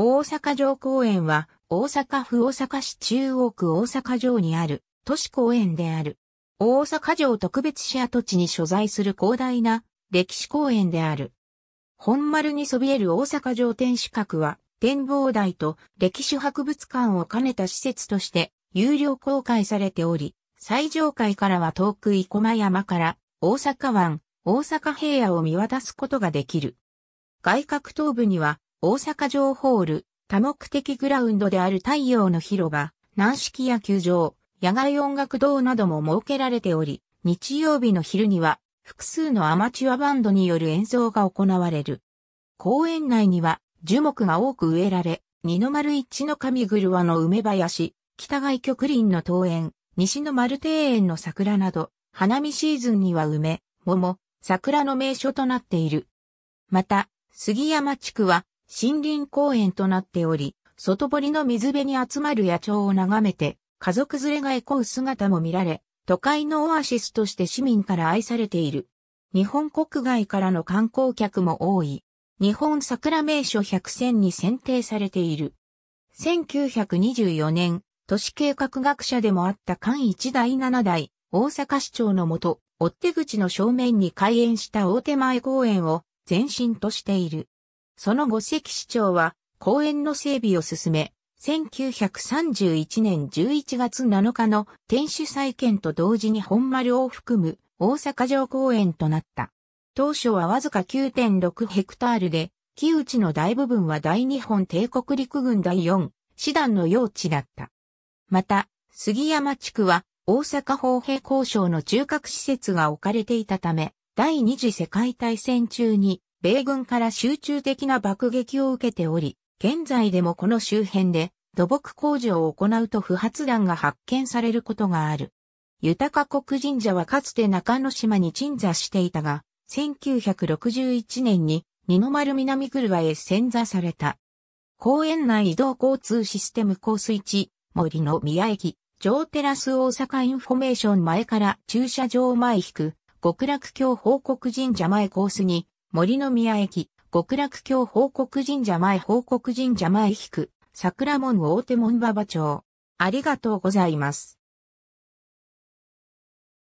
大阪城公園は、大阪府大阪市中央区大阪城にある都市公園である。大阪城特別市跡地に所在する広大な歴史公園である。本丸にそびえる大阪城天守閣は、展望台と歴史博物館を兼ねた施設として有料公開されており、最上階からは遠く生駒山から大阪湾、大阪平野を見渡すことができる。外郭東部には大阪城ホール、多目的グラウンドである太陽の広場、軟式野球場、野外音楽堂なども設けられており、日曜日の昼には複数のアマチュアバンドによる演奏が行われる。公園内には樹木が多く植えられ、二の丸一の上車の梅林、北外局林の桃園、西の丸庭園の桜など、花見シーズンには梅、桃、桜の名所となっている。また、杉山地区は森林公園となっており、外堀の水辺に集まる野鳥を眺めて、家族連れが行う姿も見られ、都会のオアシスとして市民から愛されている。日本国外からの観光客も多い。日本桜名所100選に選定されている。1924年、都市計画学者でもあった間一代七代、大阪市長のもと、追手口の正面に開園した大手前公園を前身としている。その後関市長は公園の整備を進め、1931年11月7日の天守再建と同時に本丸を含む大阪城公園となった。当初はわずか9.6ヘクタールで、木内の大部分は大日本帝国陸軍第4師団の用地だった。また、杉山地区は大阪砲兵交渉の中核施設が置かれていたため、第二次世界大戦中に米軍から集中的な爆撃を受けており、現在でもこの周辺で土木工事を行うと不発弾が発見されることがある。豊国神社はかつて中之島に鎮座していたが、1961年に二の丸南車へ潜座された。公園内移動交通システムー水地、森の宮駅、上テラス大阪インフォメーション前から駐車場前引く、極楽橋報告神社前コースに、森の宮駅、極楽橋報告神社前報告神社前引く、桜門大手門馬場町。ありがとうございます。